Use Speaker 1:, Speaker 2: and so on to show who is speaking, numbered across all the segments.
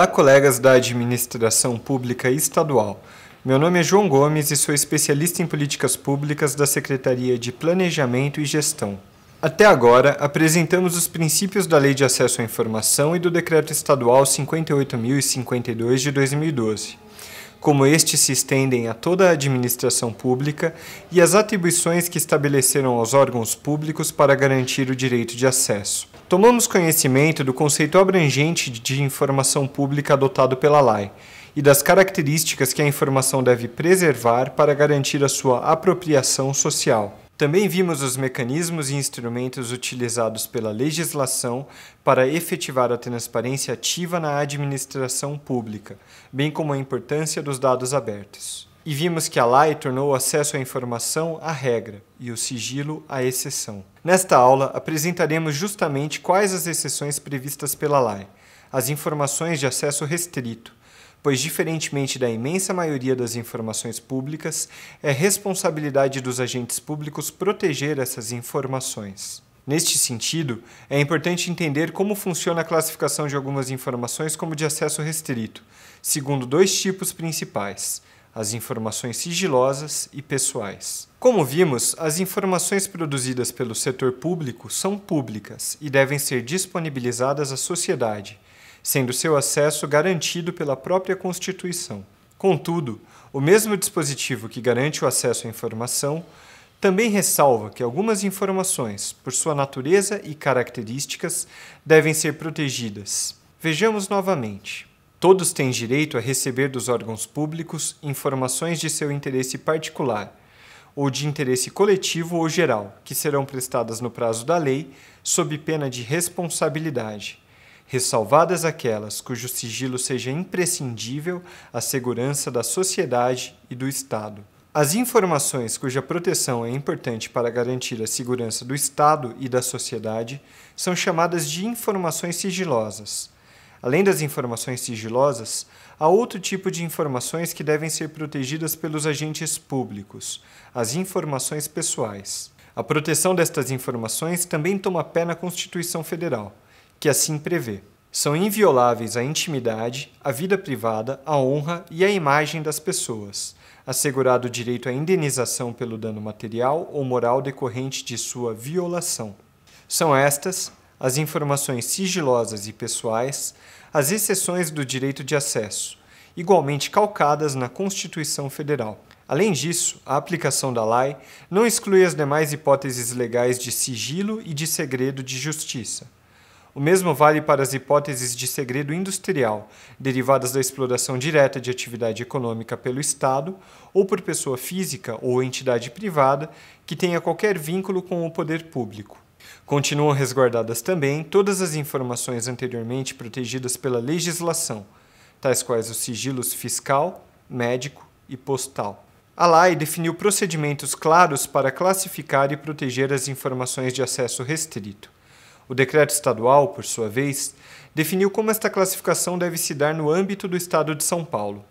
Speaker 1: Olá, colegas da administração pública estadual. Meu nome é João Gomes e sou especialista em políticas públicas da Secretaria de Planejamento e Gestão. Até agora, apresentamos os princípios da Lei de Acesso à Informação e do Decreto Estadual 58.052 de 2012 como estes se estendem a toda a administração pública e as atribuições que estabeleceram aos órgãos públicos para garantir o direito de acesso tomamos conhecimento do conceito abrangente de informação pública adotado pela LAI e das características que a informação deve preservar para garantir a sua apropriação social. Também vimos os mecanismos e instrumentos utilizados pela legislação para efetivar a transparência ativa na administração pública, bem como a importância dos dados abertos. E vimos que a lei tornou o acesso à informação a regra e o sigilo a exceção. Nesta aula, apresentaremos justamente quais as exceções previstas pela lei, as informações de acesso restrito, pois, diferentemente da imensa maioria das informações públicas, é responsabilidade dos agentes públicos proteger essas informações. Neste sentido, é importante entender como funciona a classificação de algumas informações como de acesso restrito, segundo dois tipos principais as informações sigilosas e pessoais. Como vimos, as informações produzidas pelo setor público são públicas e devem ser disponibilizadas à sociedade, sendo seu acesso garantido pela própria Constituição. Contudo, o mesmo dispositivo que garante o acesso à informação também ressalva que algumas informações, por sua natureza e características, devem ser protegidas. Vejamos novamente. Todos têm direito a receber dos órgãos públicos informações de seu interesse particular ou de interesse coletivo ou geral, que serão prestadas no prazo da lei, sob pena de responsabilidade, ressalvadas aquelas cujo sigilo seja imprescindível à segurança da sociedade e do Estado. As informações cuja proteção é importante para garantir a segurança do Estado e da sociedade são chamadas de informações sigilosas. Além das informações sigilosas, há outro tipo de informações que devem ser protegidas pelos agentes públicos, as informações pessoais. A proteção destas informações também toma pé na Constituição Federal, que assim prevê. São invioláveis a intimidade, a vida privada, a honra e a imagem das pessoas, assegurado o direito à indenização pelo dano material ou moral decorrente de sua violação. São estas, as informações sigilosas e pessoais, as exceções do direito de acesso, igualmente calcadas na Constituição Federal. Além disso, a aplicação da lei não exclui as demais hipóteses legais de sigilo e de segredo de justiça. O mesmo vale para as hipóteses de segredo industrial, derivadas da exploração direta de atividade econômica pelo Estado ou por pessoa física ou entidade privada que tenha qualquer vínculo com o poder público. Continuam resguardadas também todas as informações anteriormente protegidas pela legislação, tais quais os sigilos fiscal, médico e postal. A LAI definiu procedimentos claros para classificar e proteger as informações de acesso restrito. O decreto estadual, por sua vez, definiu como esta classificação deve se dar no âmbito do Estado de São Paulo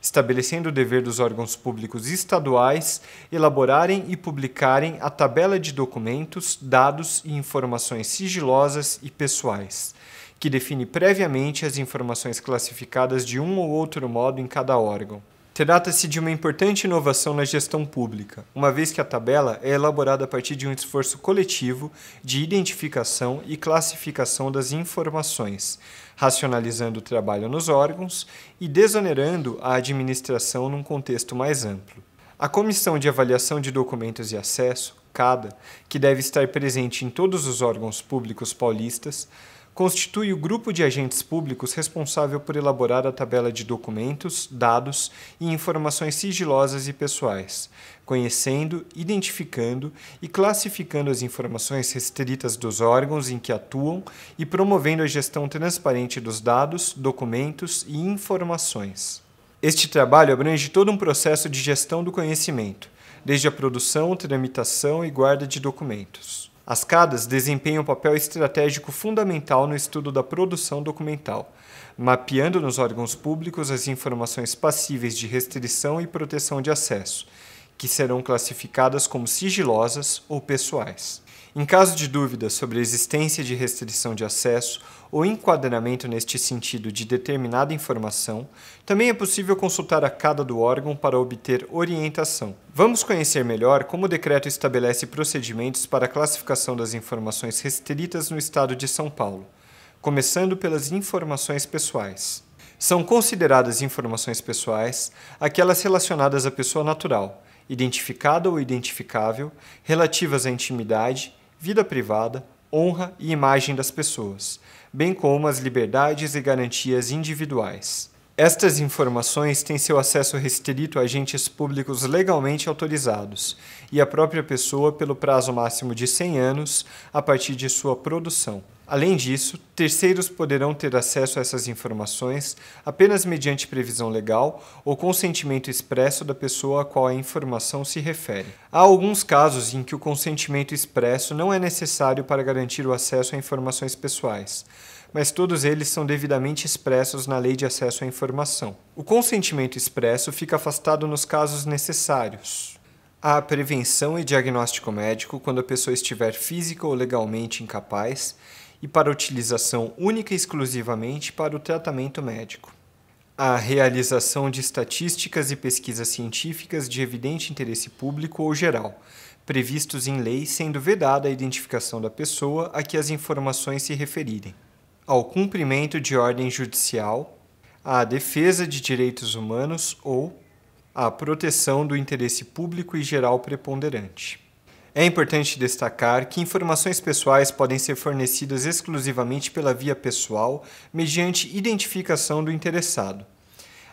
Speaker 1: estabelecendo o dever dos órgãos públicos estaduais elaborarem e publicarem a tabela de documentos, dados e informações sigilosas e pessoais, que define previamente as informações classificadas de um ou outro modo em cada órgão. Trata-se de uma importante inovação na gestão pública, uma vez que a tabela é elaborada a partir de um esforço coletivo de identificação e classificação das informações, racionalizando o trabalho nos órgãos e desonerando a administração num contexto mais amplo. A Comissão de Avaliação de Documentos e Acesso, CADA, que deve estar presente em todos os órgãos públicos paulistas, constitui o grupo de agentes públicos responsável por elaborar a tabela de documentos, dados e informações sigilosas e pessoais, conhecendo, identificando e classificando as informações restritas dos órgãos em que atuam e promovendo a gestão transparente dos dados, documentos e informações. Este trabalho abrange todo um processo de gestão do conhecimento, desde a produção, tramitação e guarda de documentos. As CADAS desempenham um papel estratégico fundamental no estudo da produção documental, mapeando nos órgãos públicos as informações passíveis de restrição e proteção de acesso, que serão classificadas como sigilosas ou pessoais. Em caso de dúvida sobre a existência de restrição de acesso ou enquadramento neste sentido de determinada informação, também é possível consultar a CADA do órgão para obter orientação. Vamos conhecer melhor como o decreto estabelece procedimentos para a classificação das informações restritas no Estado de São Paulo, começando pelas informações pessoais. São consideradas informações pessoais aquelas relacionadas à pessoa natural, identificada ou identificável, relativas à intimidade, vida privada, honra e imagem das pessoas, bem como as liberdades e garantias individuais. Estas informações têm seu acesso restrito a agentes públicos legalmente autorizados e à própria pessoa pelo prazo máximo de 100 anos a partir de sua produção. Além disso, terceiros poderão ter acesso a essas informações apenas mediante previsão legal ou consentimento expresso da pessoa a qual a informação se refere. Há alguns casos em que o consentimento expresso não é necessário para garantir o acesso a informações pessoais mas todos eles são devidamente expressos na Lei de Acesso à Informação. O consentimento expresso fica afastado nos casos necessários. A prevenção e diagnóstico médico quando a pessoa estiver física ou legalmente incapaz e para utilização única e exclusivamente para o tratamento médico. A realização de estatísticas e pesquisas científicas de evidente interesse público ou geral, previstos em lei, sendo vedada a identificação da pessoa a que as informações se referirem. Ao cumprimento de ordem judicial, à defesa de direitos humanos ou à proteção do interesse público e geral preponderante. É importante destacar que informações pessoais podem ser fornecidas exclusivamente pela via pessoal, mediante identificação do interessado.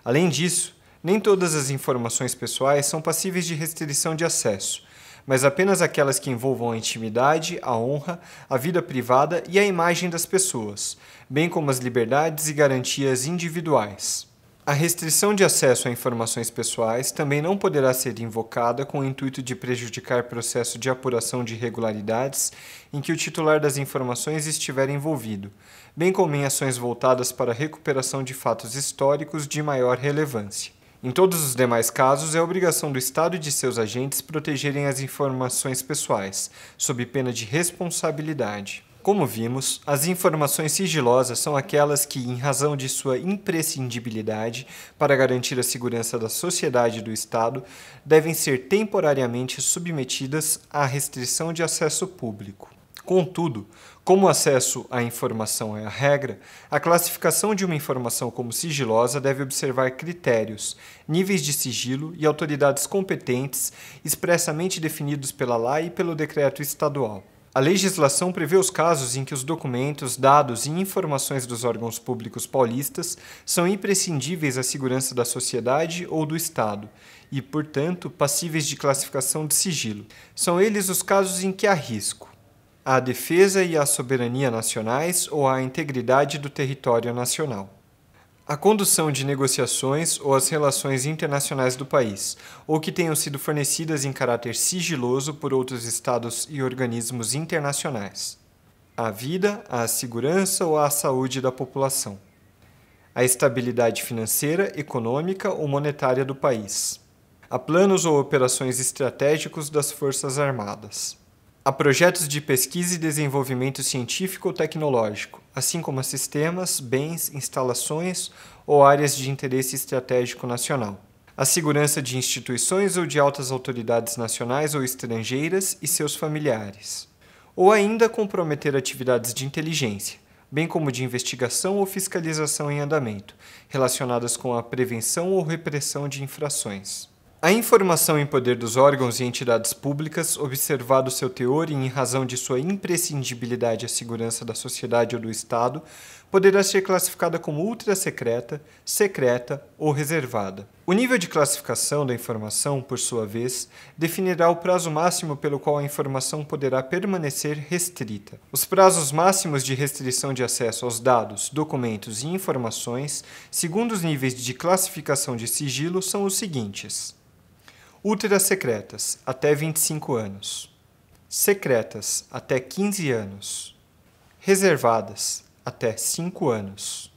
Speaker 1: Além disso, nem todas as informações pessoais são passíveis de restrição de acesso, mas apenas aquelas que envolvam a intimidade, a honra, a vida privada e a imagem das pessoas, bem como as liberdades e garantias individuais. A restrição de acesso a informações pessoais também não poderá ser invocada com o intuito de prejudicar processo de apuração de irregularidades em que o titular das informações estiver envolvido, bem como em ações voltadas para a recuperação de fatos históricos de maior relevância. Em todos os demais casos, é obrigação do Estado e de seus agentes protegerem as informações pessoais, sob pena de responsabilidade. Como vimos, as informações sigilosas são aquelas que, em razão de sua imprescindibilidade para garantir a segurança da sociedade e do Estado, devem ser temporariamente submetidas à restrição de acesso público. Contudo, como o acesso à informação é a regra, a classificação de uma informação como sigilosa deve observar critérios, níveis de sigilo e autoridades competentes expressamente definidos pela lei e pelo decreto estadual. A legislação prevê os casos em que os documentos, dados e informações dos órgãos públicos paulistas são imprescindíveis à segurança da sociedade ou do Estado e, portanto, passíveis de classificação de sigilo. São eles os casos em que há risco à defesa e à soberania nacionais ou à integridade do território nacional a condução de negociações ou as relações internacionais do país, ou que tenham sido fornecidas em caráter sigiloso por outros estados e organismos internacionais, a vida, a segurança ou a saúde da população, a estabilidade financeira, econômica ou monetária do país, a planos ou operações estratégicos das Forças Armadas, a projetos de pesquisa e desenvolvimento científico ou tecnológico, assim como a sistemas, bens, instalações ou áreas de interesse estratégico nacional. A segurança de instituições ou de altas autoridades nacionais ou estrangeiras e seus familiares. Ou ainda comprometer atividades de inteligência, bem como de investigação ou fiscalização em andamento, relacionadas com a prevenção ou repressão de infrações. A informação em poder dos órgãos e entidades públicas, observado seu teor e em razão de sua imprescindibilidade à segurança da sociedade ou do Estado, poderá ser classificada como ultra-secreta, secreta ou reservada. O nível de classificação da informação, por sua vez, definirá o prazo máximo pelo qual a informação poderá permanecer restrita. Os prazos máximos de restrição de acesso aos dados, documentos e informações, segundo os níveis de classificação de sigilo, são os seguintes. Úlceras secretas até 25 anos. Secretas até 15 anos. Reservadas até 5 anos.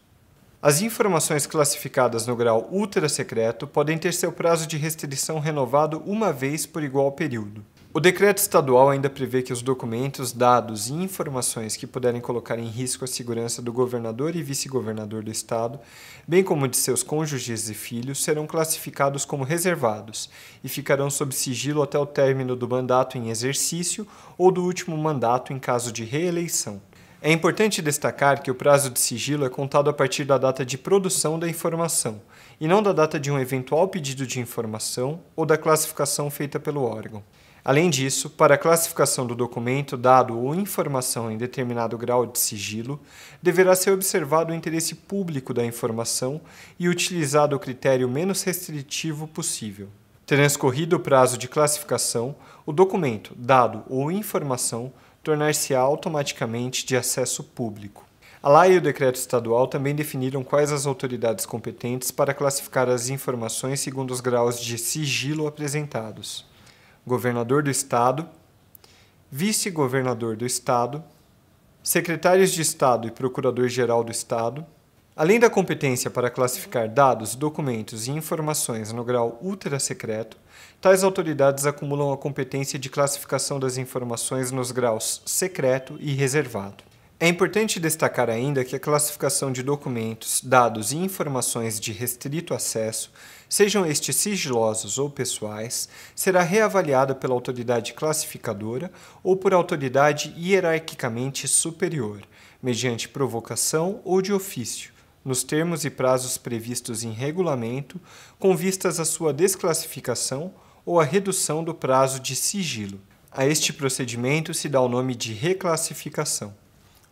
Speaker 1: As informações classificadas no grau ultra secreto podem ter seu prazo de restrição renovado uma vez por igual período. O decreto estadual ainda prevê que os documentos, dados e informações que puderem colocar em risco a segurança do governador e vice-governador do estado, bem como de seus cônjuges e filhos, serão classificados como reservados e ficarão sob sigilo até o término do mandato em exercício ou do último mandato em caso de reeleição. É importante destacar que o prazo de sigilo é contado a partir da data de produção da informação, e não da data de um eventual pedido de informação ou da classificação feita pelo órgão. Além disso, para a classificação do documento, dado ou informação em determinado grau de sigilo, deverá ser observado o interesse público da informação e utilizado o critério menos restritivo possível. Transcorrido o prazo de classificação, o documento, dado ou informação tornar-se automaticamente de acesso público. A lei e o decreto estadual também definiram quais as autoridades competentes para classificar as informações segundo os graus de sigilo apresentados governador do Estado, vice-governador do Estado, secretários de Estado e procurador-geral do Estado. Além da competência para classificar dados, documentos e informações no grau ultra secreto, tais autoridades acumulam a competência de classificação das informações nos graus secreto e reservado. É importante destacar ainda que a classificação de documentos, dados e informações de restrito acesso, sejam estes sigilosos ou pessoais, será reavaliada pela autoridade classificadora ou por autoridade hierarquicamente superior, mediante provocação ou de ofício, nos termos e prazos previstos em regulamento, com vistas à sua desclassificação ou à redução do prazo de sigilo. A este procedimento se dá o nome de reclassificação.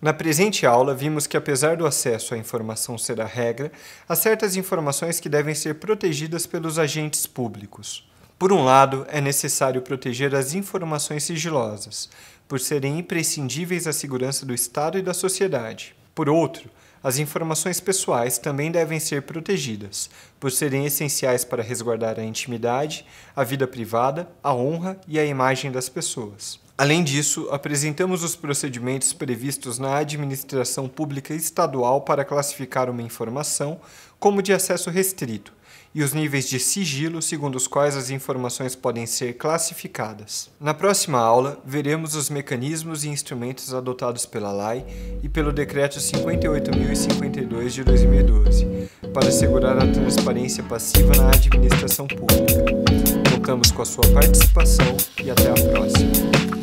Speaker 1: Na presente aula, vimos que, apesar do acesso à informação ser a regra, há certas informações que devem ser protegidas pelos agentes públicos. Por um lado, é necessário proteger as informações sigilosas, por serem imprescindíveis à segurança do Estado e da sociedade. Por outro, as informações pessoais também devem ser protegidas, por serem essenciais para resguardar a intimidade, a vida privada, a honra e a imagem das pessoas. Além disso, apresentamos os procedimentos previstos na administração pública estadual para classificar uma informação como de acesso restrito, e os níveis de sigilo segundo os quais as informações podem ser classificadas. Na próxima aula, veremos os mecanismos e instrumentos adotados pela LAI e pelo Decreto 58.052 de 2012 para assegurar a transparência passiva na administração pública. Contamos com a sua participação e até a próxima.